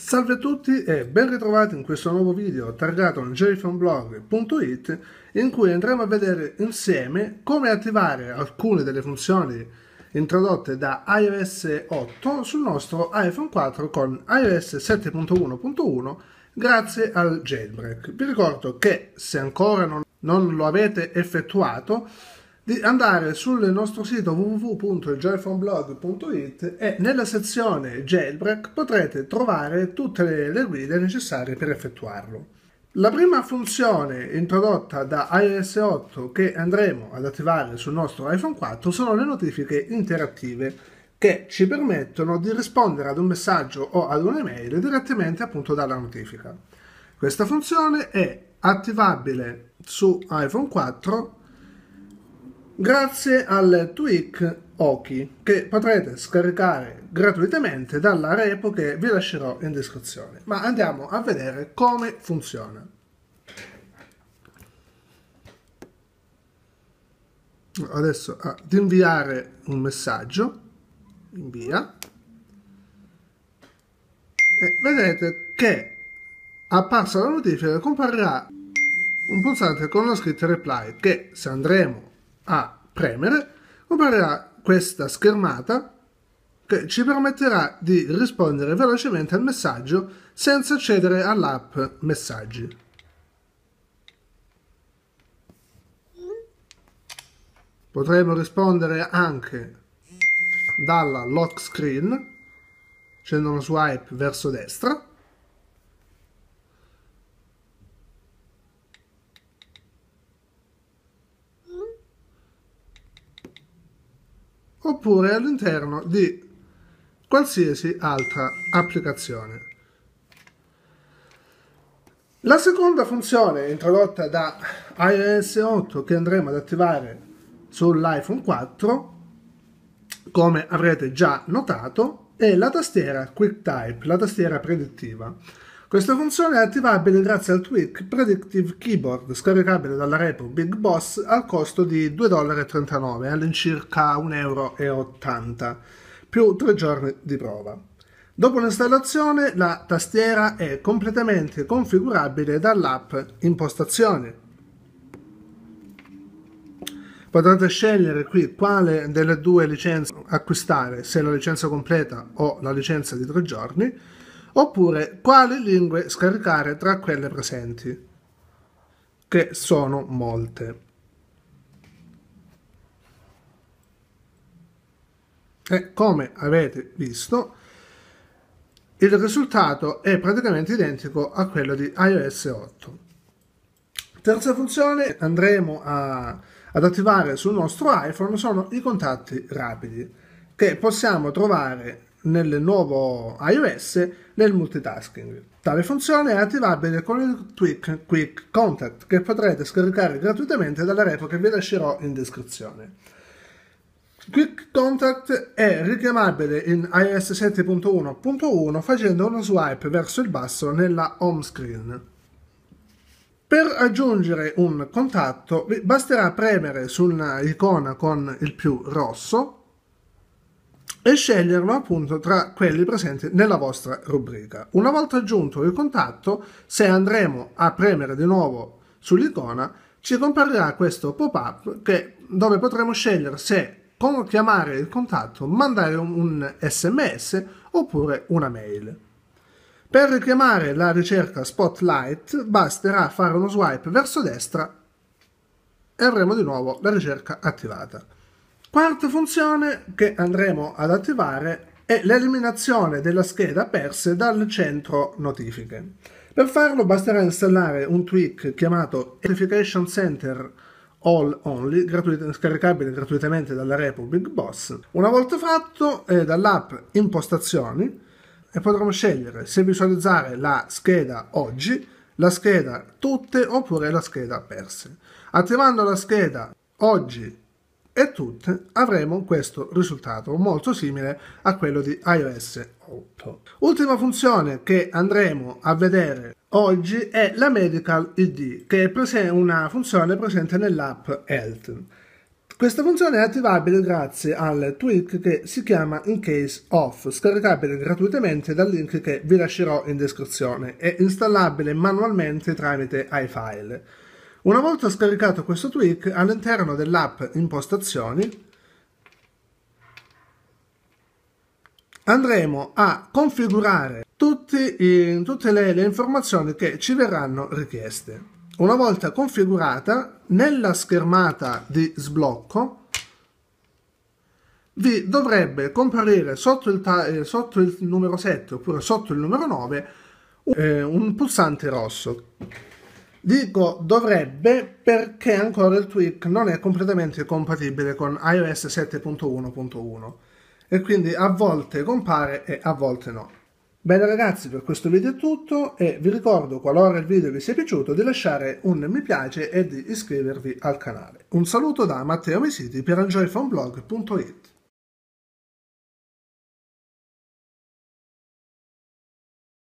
Salve a tutti e ben ritrovati in questo nuovo video targato jfanblog.it in cui andremo a vedere insieme come attivare alcune delle funzioni introdotte da iOS 8 sul nostro iPhone 4 con iOS 7.1.1 grazie al jailbreak. Vi ricordo che se ancora non, non lo avete effettuato di andare sul nostro sito www.gelfonblog.it e nella sezione jailbreak potrete trovare tutte le guide necessarie per effettuarlo. La prima funzione introdotta da iOS 8 che andremo ad attivare sul nostro iPhone 4 sono le notifiche interattive che ci permettono di rispondere ad un messaggio o ad un'email direttamente appunto dalla notifica. Questa funzione è attivabile su iPhone 4 grazie al tweak Oki che potrete scaricare gratuitamente dalla repo che vi lascerò in descrizione. Ma andiamo a vedere come funziona. Adesso ad ah, inviare un messaggio, invia, e eh, vedete che apparsa la notifica comparirà un pulsante con la scritta reply che se andremo a premere, comparirà questa schermata che ci permetterà di rispondere velocemente al messaggio senza accedere all'app Messaggi. Potremo rispondere anche dalla lock screen, facendo uno swipe verso destra, oppure all'interno di qualsiasi altra applicazione. La seconda funzione introdotta da iOS 8 che andremo ad attivare sull'iPhone 4, come avrete già notato, è la tastiera QuickType, la tastiera predittiva. Questa funzione è attivabile grazie al tweak Predictive Keyboard scaricabile dalla repo Big Boss al costo di 2,39$ all'incirca 1,80€, più 3 giorni di prova. Dopo l'installazione la tastiera è completamente configurabile dall'app Impostazioni. Potrete scegliere qui quale delle due licenze acquistare, se la licenza completa o la licenza di 3 giorni oppure quali lingue scaricare tra quelle presenti, che sono molte. E come avete visto, il risultato è praticamente identico a quello di iOS 8. Terza funzione andremo a, ad attivare sul nostro iPhone sono i contatti rapidi che possiamo trovare nel nuovo iOS nel multitasking. Tale funzione è attivabile con il Quick, Quick Contact che potrete scaricare gratuitamente dalla repo che vi lascerò in descrizione. Quick Contact è richiamabile in iOS 7.1.1 facendo uno swipe verso il basso nella home screen. Per aggiungere un contatto basterà premere sull'icona con il più rosso e sceglierlo appunto tra quelli presenti nella vostra rubrica. Una volta aggiunto il contatto, se andremo a premere di nuovo sull'icona, ci comparirà questo pop-up che, dove potremo scegliere se chiamare il contatto, mandare un, un sms oppure una mail. Per richiamare la ricerca Spotlight basterà fare uno swipe verso destra e avremo di nuovo la ricerca attivata. Quarta funzione che andremo ad attivare è l'eliminazione della scheda perse dal centro notifiche. Per farlo basterà installare un tweak chiamato Notification Center All Only, gratuit- scaricabile gratuitamente dalla Republic Boss. Una volta fatto, eh, dall'app Impostazioni e potremo scegliere se visualizzare la scheda oggi, la scheda tutte oppure la scheda perse. Attivando la scheda oggi e tutte avremo questo risultato molto simile a quello di iOS 8. Ultima funzione che andremo a vedere oggi è la Medical ID, che è una funzione presente nell'app Health. Questa funzione è attivabile grazie al tweak che si chiama In Case Off, scaricabile gratuitamente dal link che vi lascerò in descrizione e installabile manualmente tramite iFile. Una volta scaricato questo tweak, all'interno dell'app impostazioni andremo a configurare tutti, in, tutte le, le informazioni che ci verranno richieste. Una volta configurata, nella schermata di sblocco vi dovrebbe comparire sotto il, eh, sotto il numero 7 oppure sotto il numero 9 eh, un pulsante rosso Dico dovrebbe perché ancora il tweak non è completamente compatibile con iOS 7.1.1 e quindi a volte compare e a volte no. Bene ragazzi, per questo video è tutto e vi ricordo, qualora il video vi sia piaciuto, di lasciare un mi piace e di iscrivervi al canale. Un saluto da Matteo Mesiti per enjoyphoneblog.it